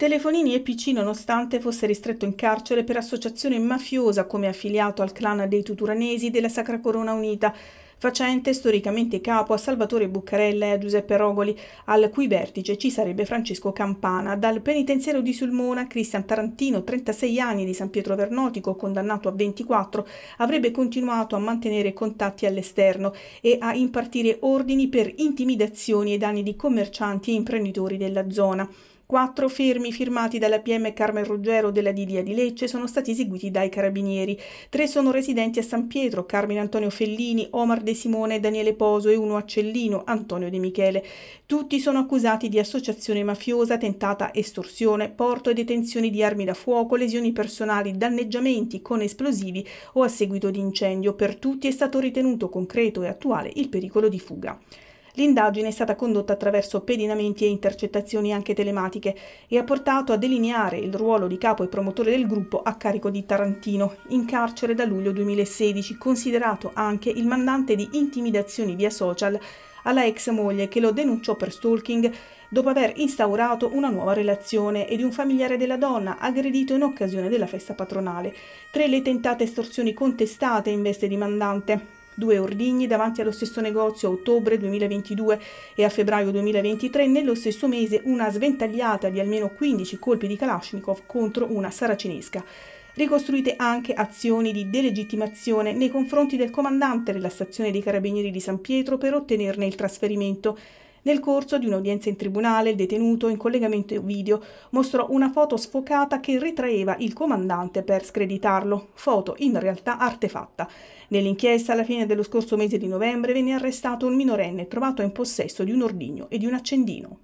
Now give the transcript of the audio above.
Telefonini e PC, nonostante fosse ristretto in carcere per associazione mafiosa come affiliato al clan dei Tuturanesi della Sacra Corona Unita, facente storicamente capo a Salvatore Buccarella e a Giuseppe Rogoli, al cui vertice ci sarebbe Francesco Campana, dal penitenziario di Sulmona, Cristian Tarantino, 36 anni di San Pietro Vernotico, condannato a 24, avrebbe continuato a mantenere contatti all'esterno e a impartire ordini per intimidazioni e danni di commercianti e imprenditori della zona. Quattro fermi firmati dalla PM Carmen Ruggero della Didia di Lecce sono stati eseguiti dai carabinieri. Tre sono residenti a San Pietro, Carmine Antonio Fellini, Omar De Simone, Daniele Poso e uno a Cellino, Antonio De Michele. Tutti sono accusati di associazione mafiosa, tentata estorsione, porto e detenzione di armi da fuoco, lesioni personali, danneggiamenti con esplosivi o a seguito di incendio. Per tutti è stato ritenuto concreto e attuale il pericolo di fuga. L'indagine è stata condotta attraverso pedinamenti e intercettazioni anche telematiche e ha portato a delineare il ruolo di capo e promotore del gruppo a carico di Tarantino, in carcere da luglio 2016, considerato anche il mandante di intimidazioni via social alla ex moglie che lo denunciò per stalking dopo aver instaurato una nuova relazione e di un familiare della donna aggredito in occasione della festa patronale. Tre le tentate estorsioni contestate in veste di mandante due ordigni davanti allo stesso negozio a ottobre 2022 e a febbraio 2023, nello stesso mese una sventagliata di almeno 15 colpi di Kalashnikov contro una saracinesca. Ricostruite anche azioni di delegittimazione nei confronti del comandante della stazione dei carabinieri di San Pietro per ottenerne il trasferimento nel corso di un'udienza in tribunale, il detenuto, in collegamento video, mostrò una foto sfocata che ritraeva il comandante per screditarlo, foto in realtà artefatta. Nell'inchiesta, alla fine dello scorso mese di novembre, venne arrestato un minorenne trovato in possesso di un ordigno e di un accendino.